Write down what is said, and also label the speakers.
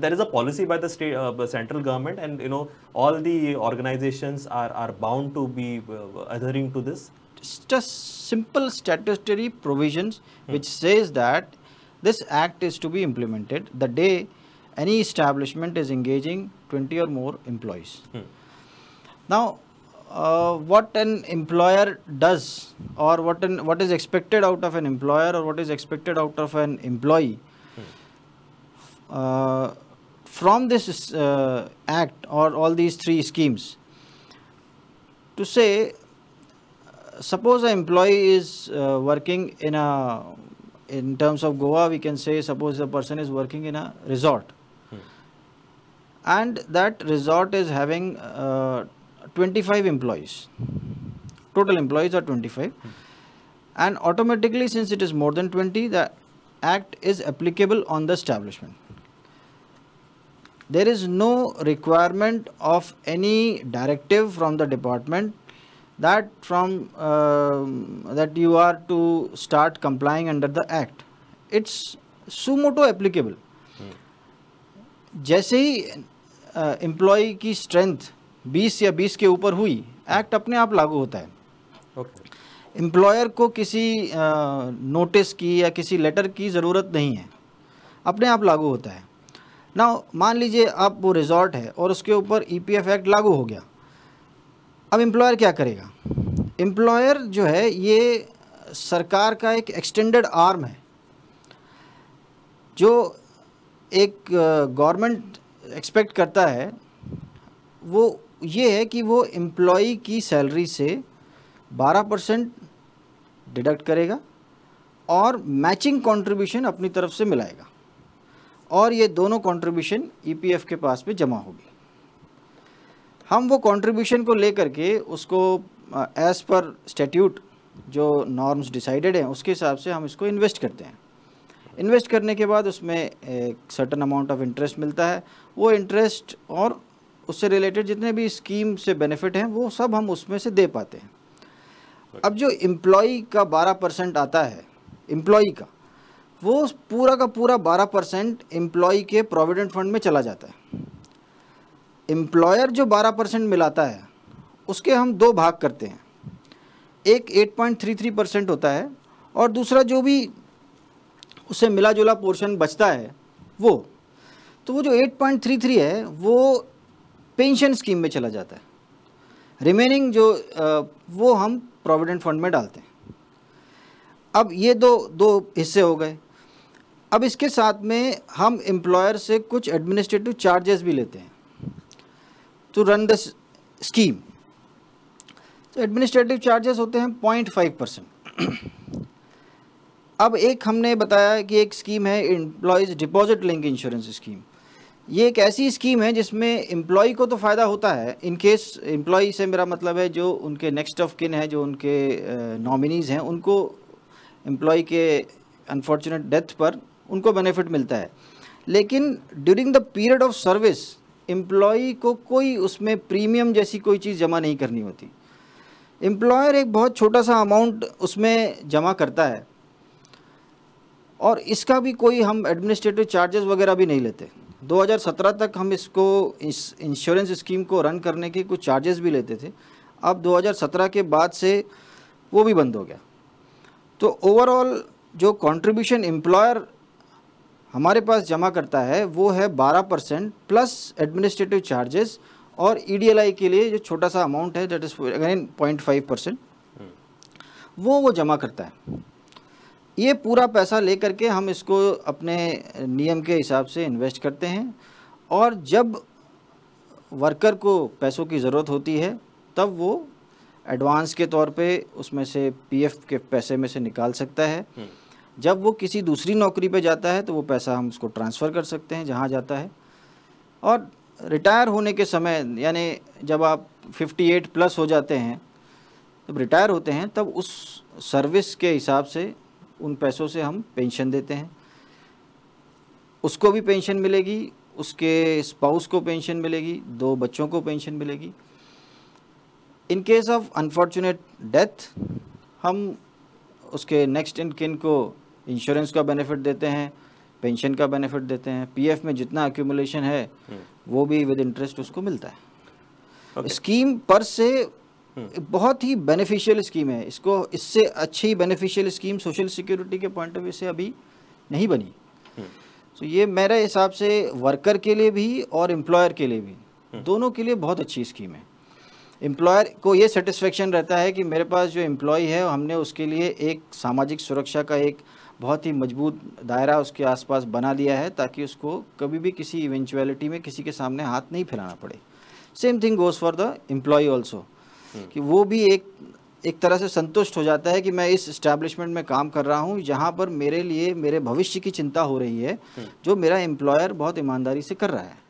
Speaker 1: there is a policy by the state, uh, central government, and you know all the organizations are are bound to be uh, adhering to this. Just simple statutory provisions hmm. which says that this act is to be implemented the day any establishment is engaging 20 or more employees. Hmm. Now, uh, what an employer does or what an what is expected out of an employer or what is expected out of an employee uh, from this uh, act or all these three schemes to say uh, suppose an employee is working in a in terms of Goa, we can say suppose the person is working in a resort, hmm. and that resort is having uh, 25 employees. Total employees are 25, hmm. and automatically, since it is more than 20, the act is applicable on the establishment. there is no requirement of any directive from the department that from uh, that you are to start complying under the act it's to applicable hmm. जैसे ही employ की strength 20 या 20 के ऊपर हुई act अपने आप लागू होता है एम्प्लॉयर okay. को किसी नोटिस की या किसी लेटर की ज़रूरत नहीं है अपने आप लागू होता है ना मान लीजिए आप वो रिजॉर्ट है और उसके ऊपर ई पी एफ एक्ट लागू हो गया अब एम्प्लॉयर क्या करेगा एम्प्लॉयर जो है ये सरकार का एक एक्सटेंडेड आर्म है जो एक गवर्नमेंट एक्सपेक्ट करता है वो ये है कि वो एम्प्लॉय की सैलरी से 12 परसेंट डिडक्ट करेगा और मैचिंग कंट्रीब्यूशन अपनी तरफ से मिलाएगा और ये दोनों कंट्रीब्यूशन ईपीएफ e के पास में जमा होगी हम वो कंट्रीब्यूशन को लेकर के उसको एज़ पर स्टेट्यूट जो नॉर्म्स डिसाइडेड हैं उसके हिसाब से हम इसको इन्वेस्ट करते हैं इन्वेस्ट करने के बाद उसमें एक सर्टन अमाउंट ऑफ इंटरेस्ट मिलता है वो इंटरेस्ट और उससे रिलेटेड जितने भी स्कीम से बेनिफिट हैं वो सब हम उसमें से दे पाते हैं अब जो एम्प्लॉय का बारह परसेंट आता है एम्प्लॉ का वो पूरा का पूरा 12 परसेंट एम्प्लॉय के प्रोविडेंट फंड में चला जाता है एम्प्लॉयर जो 12 परसेंट मिलाता है उसके हम दो भाग करते हैं एक 8.33 परसेंट होता है और दूसरा जो भी उससे मिला जुला पोर्शन बचता है वो तो वो जो 8.33 है वो पेंशन स्कीम में चला जाता है रिमेनिंग जो वो हम प्रोविडेंट फंड में डालते हैं अब ये दो दो हिस्से हो गए अब इसके साथ में हम एम्प्लॉयर से कुछ एडमिनिस्ट्रेटिव चार्जेस भी लेते हैं टू रन द स्कीम तो एडमिनिस्ट्रेटिव चार्जेस तो होते हैं पॉइंट फाइव परसेंट अब एक हमने बताया कि एक स्कीम है employees deposit link insurance scheme ये एक ऐसी स्कीम है जिसमें एम्प्लॉय को तो फ़ायदा होता है इन केस एम्प्लॉय से मेरा मतलब है जो उनके नेक्स्ट ऑफ किन है जो उनके नॉमिनीज़ हैं उनको एम्प्लॉय के अनफॉर्चुनेट डेथ पर उनको बेनिफिट मिलता है लेकिन during the period of service employ को कोई उसमें प्रीमियम जैसी कोई चीज़ जमा नहीं करनी होती एम्प्लॉयर एक बहुत छोटा सा अमाउंट उसमें जमा करता है और इसका भी कोई हम एडमिनिस्ट्रेटिव चार्जेस वगैरह भी नहीं लेते 2017 तक हम इसको इस इंश्योरेंस स्कीम को रन करने के कुछ चार्जेस भी लेते थे अब 2017 के बाद से वो भी बंद हो गया तो ओवरऑल जो कंट्रीब्यूशन एम्प्लॉयर हमारे पास जमा करता है वो है 12 परसेंट प्लस एडमिनिस्ट्रेटिव चार्जेस और ई e के लिए जो छोटा सा अमाउंट है that is again point five percent वो वो जमा करता है ये पूरा पैसा ले करके हम इसको अपने नियम के हिसाब से इन्वेस्ट करते हैं और जब वर्कर को पैसों की ज़रूरत होती है तब वो एडवांस के तौर पे उसमें से पीएफ के पैसे में से निकाल सकता है हम्म। जब वो किसी दूसरी नौकरी पे जाता है तो वो पैसा हम उसको ट्रांसफ़र कर सकते हैं जहाँ जाता है और रिटायर होने के समय यानी जब आप 58 प्लस हो जाते हैं जब रिटायर होते हैं तब उस सर्विस के हिसाब से उन पैसों से हम पेंशन देते हैं उसको भी पेंशन मिलेगी उसके स्पाउस को पेंशन मिलेगी दो बच्चों को पेंशन मिलेगी in case of unfortunate death हम उसके नेक्स्ट इन किन को इंश्योरेंस का बेनिफिट देते हैं पेंशन का बेनिफिट देते हैं पीएफ में जितना एक्यूमुलेशन है हम्म। वो भी विद इंटरेस्ट उसको मिलता है okay. स्कीम पर से हम्म। बहुत ही बेनिफिशियल स्कीम है इसको इससे अच्छी बेनिफिशियल स्कीम सोशल सिक्योरिटी के पॉइंट ऑफ व्यू से अभी नहीं बनी तो ये मेरे हिसाब से वर्कर के लिए भी और एम्प्लॉयर के लिए भी दोनों के लिए बहुत अच्छी स्कीम है एम्प्लॉयर को ये सेटिस्फेक्शन रहता है कि मेरे पास जो एम्प्लॉय है हमने उसके लिए एक सामाजिक सुरक्षा का एक बहुत ही मजबूत दायरा उसके आसपास बना दिया है ताकि उसको कभी भी किसी इवेंचुअलिटी में किसी के सामने हाथ नहीं फैलाना पड़े same thing goes for the employ also कि वो भी एक एक तरह से संतुष्ट हो जाता है कि मैं इस इस्टेब्लिशमेंट में काम कर रहा हूँ जहाँ पर मेरे लिए मेरे भविष्य की चिंता हो रही है हम्म। जो मेरा एम्प्लॉयर बहुत ईमानदारी से कर रहा है